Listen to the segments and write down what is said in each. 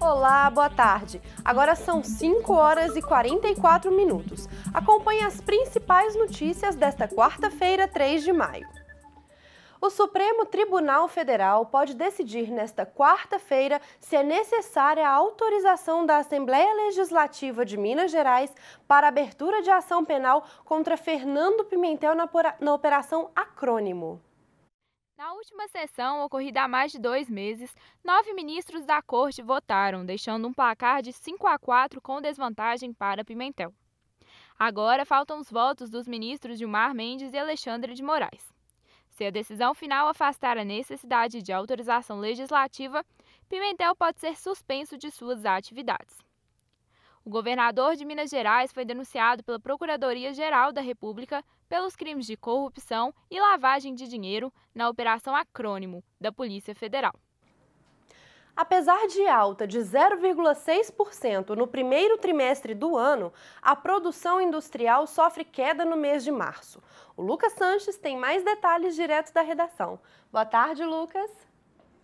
Olá, boa tarde. Agora são 5 horas e 44 minutos. Acompanhe as principais notícias desta quarta-feira, 3 de maio. O Supremo Tribunal Federal pode decidir nesta quarta-feira se é necessária a autorização da Assembleia Legislativa de Minas Gerais para abertura de ação penal contra Fernando Pimentel na Operação Acrônimo. Na última sessão, ocorrida há mais de dois meses, nove ministros da Corte votaram, deixando um placar de 5 a 4 com desvantagem para Pimentel. Agora faltam os votos dos ministros Gilmar Mendes e Alexandre de Moraes. Se a decisão final afastar a necessidade de autorização legislativa, Pimentel pode ser suspenso de suas atividades. O governador de Minas Gerais foi denunciado pela Procuradoria-Geral da República pelos crimes de corrupção e lavagem de dinheiro na Operação Acrônimo, da Polícia Federal. Apesar de alta de 0,6% no primeiro trimestre do ano, a produção industrial sofre queda no mês de março. O Lucas Sanches tem mais detalhes direto da redação. Boa tarde, Lucas.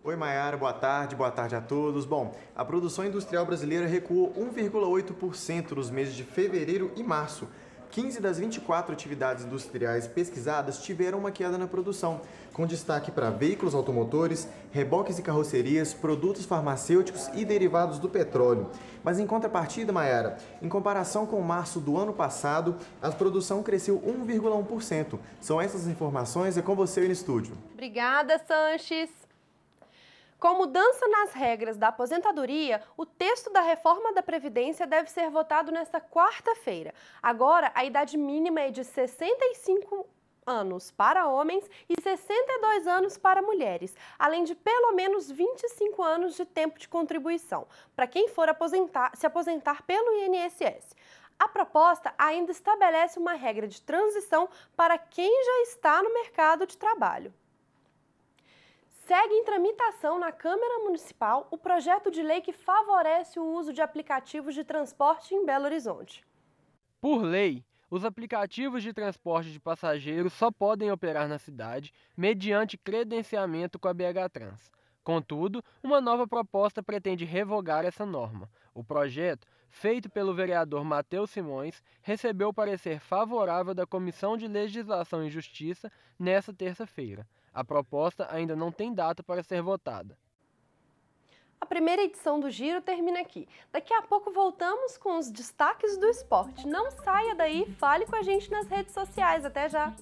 Oi, Maiara, boa tarde, boa tarde a todos. Bom, a produção industrial brasileira recuou 1,8% nos meses de fevereiro e março 15 das 24 atividades industriais pesquisadas tiveram uma queda na produção, com destaque para veículos automotores, reboques e carrocerias, produtos farmacêuticos e derivados do petróleo. Mas em contrapartida, Mayara, em comparação com março do ano passado, a produção cresceu 1,1%. São essas informações, é com você no estúdio. Obrigada, Sanches. Com mudança nas regras da aposentadoria, o texto da reforma da Previdência deve ser votado nesta quarta-feira. Agora, a idade mínima é de 65 anos para homens e 62 anos para mulheres, além de pelo menos 25 anos de tempo de contribuição, para quem for aposentar, se aposentar pelo INSS. A proposta ainda estabelece uma regra de transição para quem já está no mercado de trabalho. Segue em tramitação na Câmara Municipal o projeto de lei que favorece o uso de aplicativos de transporte em Belo Horizonte. Por lei, os aplicativos de transporte de passageiros só podem operar na cidade mediante credenciamento com a BH Trans. Contudo, uma nova proposta pretende revogar essa norma. O projeto, feito pelo vereador Matheus Simões, recebeu parecer favorável da Comissão de Legislação e Justiça nesta terça-feira. A proposta ainda não tem data para ser votada. A primeira edição do Giro termina aqui. Daqui a pouco voltamos com os destaques do esporte. Não saia daí, fale com a gente nas redes sociais. Até já!